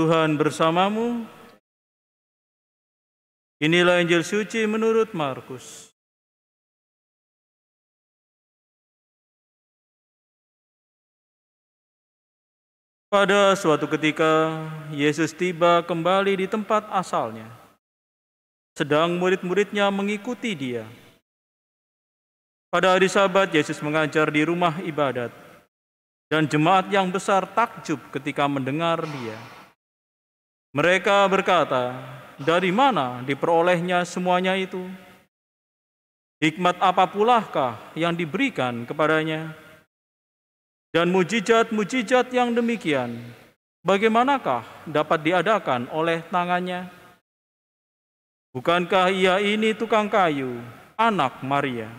Tuhan bersamamu. Inilah Injil suci menurut Markus. Pada suatu ketika, Yesus tiba kembali di tempat asalnya. Sedang murid-muridnya mengikuti dia. Pada hari sabat, Yesus mengajar di rumah ibadat. Dan jemaat yang besar takjub ketika mendengar dia. Mereka berkata, dari mana diperolehnya semuanya itu? Hikmat apa pulakah yang diberikan kepadanya? Dan mujizat-mujizat yang demikian, bagaimanakah dapat diadakan oleh tangannya? Bukankah ia ini tukang kayu, anak Maria?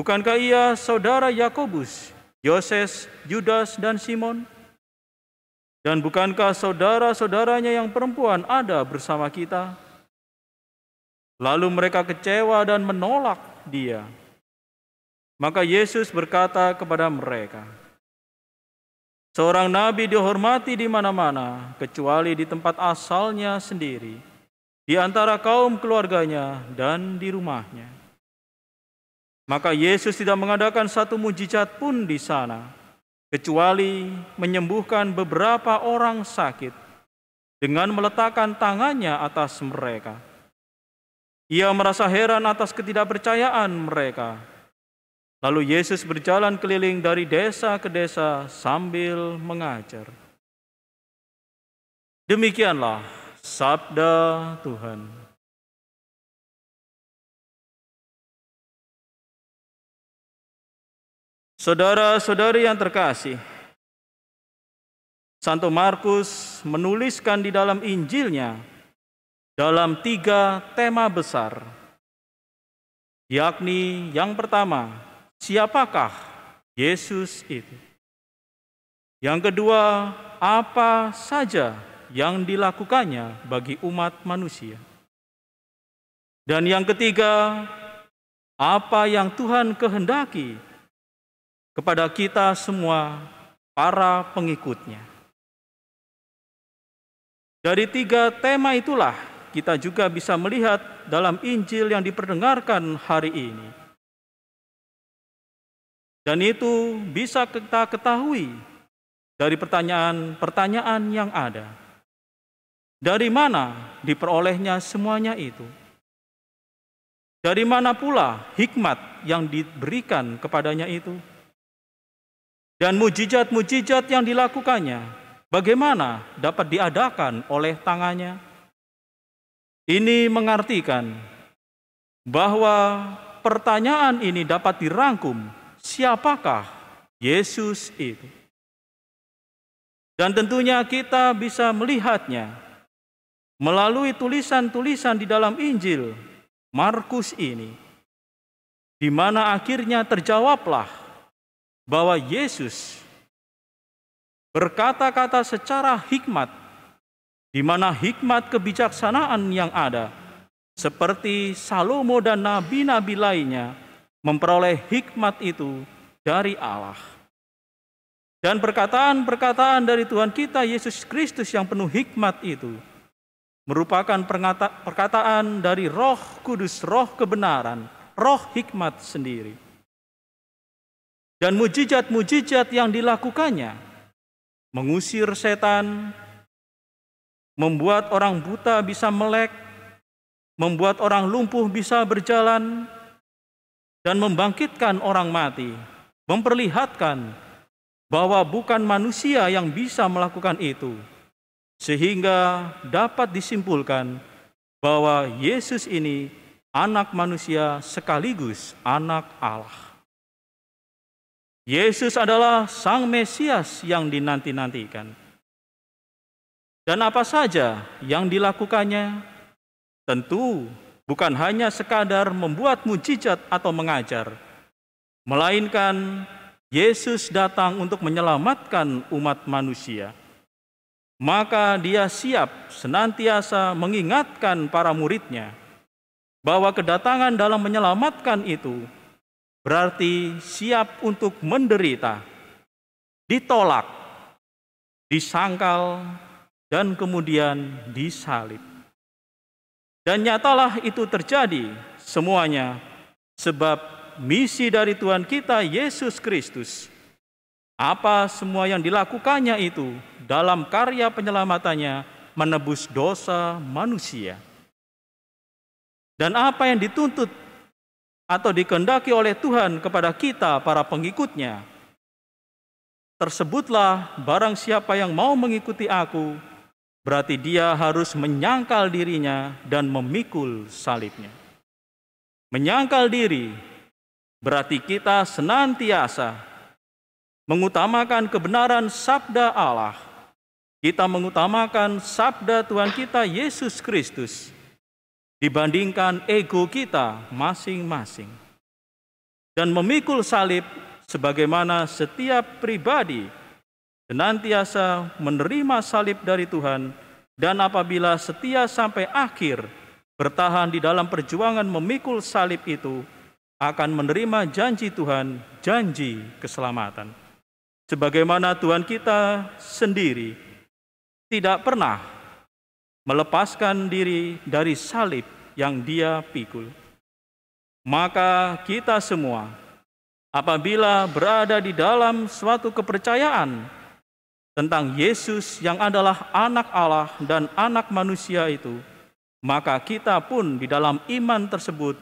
Bukankah ia saudara Yakobus, Yoses, Judas, dan Simon? Dan bukankah saudara-saudaranya yang perempuan ada bersama kita? Lalu mereka kecewa dan menolak dia. Maka Yesus berkata kepada mereka, Seorang nabi dihormati di mana-mana, kecuali di tempat asalnya sendiri, di antara kaum keluarganya dan di rumahnya. Maka Yesus tidak mengadakan satu mujizat pun di sana, kecuali menyembuhkan beberapa orang sakit dengan meletakkan tangannya atas mereka. Ia merasa heran atas ketidakpercayaan mereka. Lalu Yesus berjalan keliling dari desa ke desa sambil mengajar. Demikianlah sabda Tuhan. Saudara-saudari yang terkasih, Santo Markus menuliskan di dalam Injilnya dalam tiga tema besar, yakni yang pertama, siapakah Yesus itu? Yang kedua, apa saja yang dilakukannya bagi umat manusia? Dan yang ketiga, apa yang Tuhan kehendaki kepada kita semua para pengikutnya. Dari tiga tema itulah kita juga bisa melihat dalam Injil yang diperdengarkan hari ini. Dan itu bisa kita ketahui dari pertanyaan-pertanyaan yang ada. Dari mana diperolehnya semuanya itu? Dari mana pula hikmat yang diberikan kepadanya itu? Dan mujizat-mujizat yang dilakukannya, bagaimana dapat diadakan oleh tangannya? Ini mengartikan bahwa pertanyaan ini dapat dirangkum, siapakah Yesus itu? Dan tentunya kita bisa melihatnya melalui tulisan-tulisan di dalam Injil Markus ini, di mana akhirnya terjawablah bahwa Yesus berkata-kata secara hikmat, di mana hikmat kebijaksanaan yang ada, seperti Salomo dan nabi-nabi lainnya, memperoleh hikmat itu dari Allah. Dan perkataan-perkataan dari Tuhan kita Yesus Kristus yang penuh hikmat itu merupakan perkataan dari Roh Kudus, Roh kebenaran, Roh hikmat sendiri dan mujizat-mujizat yang dilakukannya, mengusir setan, membuat orang buta bisa melek, membuat orang lumpuh bisa berjalan, dan membangkitkan orang mati, memperlihatkan bahwa bukan manusia yang bisa melakukan itu, sehingga dapat disimpulkan bahwa Yesus ini anak manusia sekaligus anak Allah. Yesus adalah Sang Mesias yang dinanti-nantikan. Dan apa saja yang dilakukannya tentu bukan hanya sekadar membuat mujizat atau mengajar, melainkan Yesus datang untuk menyelamatkan umat manusia. Maka dia siap senantiasa mengingatkan para muridnya bahwa kedatangan dalam menyelamatkan itu berarti siap untuk menderita, ditolak, disangkal, dan kemudian disalib. Dan nyatalah itu terjadi semuanya sebab misi dari Tuhan kita Yesus Kristus. Apa semua yang dilakukannya itu dalam karya penyelamatannya menebus dosa manusia. Dan apa yang dituntut atau dikendaki oleh Tuhan kepada kita para pengikutnya. Tersebutlah barang siapa yang mau mengikuti aku, berarti dia harus menyangkal dirinya dan memikul salibnya. Menyangkal diri berarti kita senantiasa mengutamakan kebenaran sabda Allah. Kita mengutamakan sabda Tuhan kita Yesus Kristus dibandingkan ego kita masing-masing. Dan memikul salib sebagaimana setiap pribadi senantiasa menerima salib dari Tuhan dan apabila setia sampai akhir bertahan di dalam perjuangan memikul salib itu akan menerima janji Tuhan, janji keselamatan. Sebagaimana Tuhan kita sendiri tidak pernah melepaskan diri dari salib yang dia pikul. Maka kita semua, apabila berada di dalam suatu kepercayaan tentang Yesus yang adalah anak Allah dan anak manusia itu, maka kita pun di dalam iman tersebut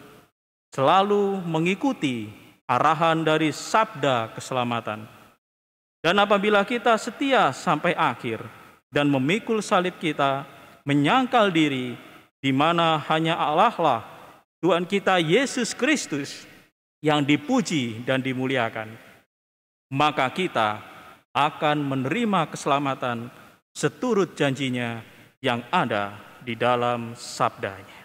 selalu mengikuti arahan dari sabda keselamatan. Dan apabila kita setia sampai akhir dan memikul salib kita, menyangkal diri, di mana hanya Allah lah Tuhan kita Yesus Kristus yang dipuji dan dimuliakan. Maka kita akan menerima keselamatan seturut janjinya yang ada di dalam sabdanya.